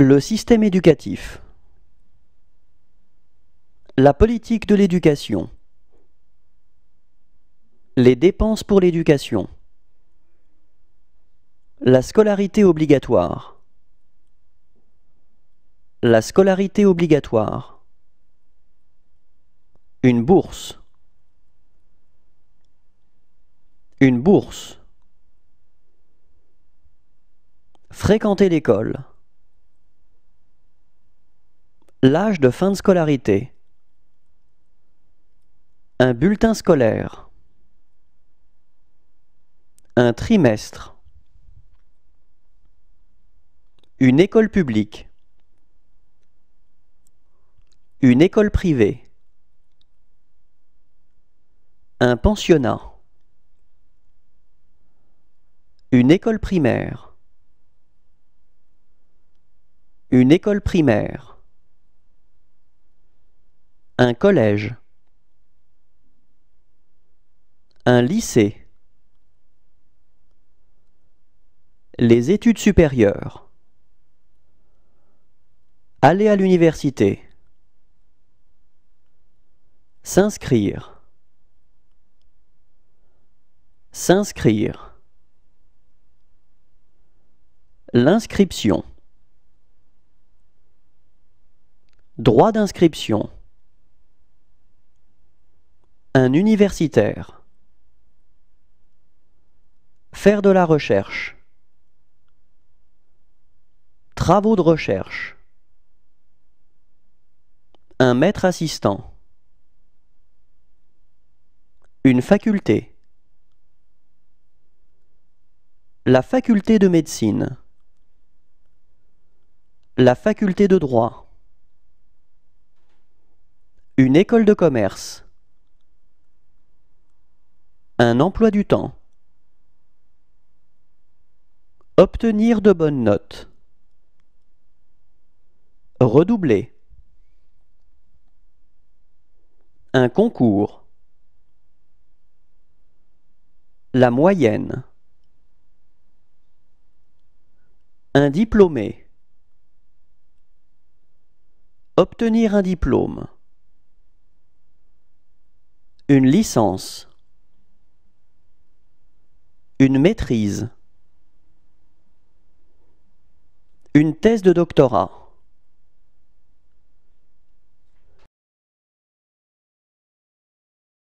Le système éducatif. La politique de l'éducation. Les dépenses pour l'éducation. La scolarité obligatoire. La scolarité obligatoire. Une bourse. Une bourse. Fréquenter l'école. L'âge de fin de scolarité. Un bulletin scolaire. Un trimestre. Une école publique. Une école privée. Un pensionnat. Une école primaire. Une école primaire. Un collège. Un lycée. Les études supérieures. Aller à l'université. S'inscrire. S'inscrire. L'inscription. Droit d'inscription. Un universitaire. Faire de la recherche. Travaux de recherche. Un maître assistant. Une faculté. La faculté de médecine. La faculté de droit. Une école de commerce. Un emploi du temps. Obtenir de bonnes notes. Redoubler. Un concours. La moyenne. Un diplômé. Obtenir un diplôme. Une licence une maîtrise, une thèse de doctorat,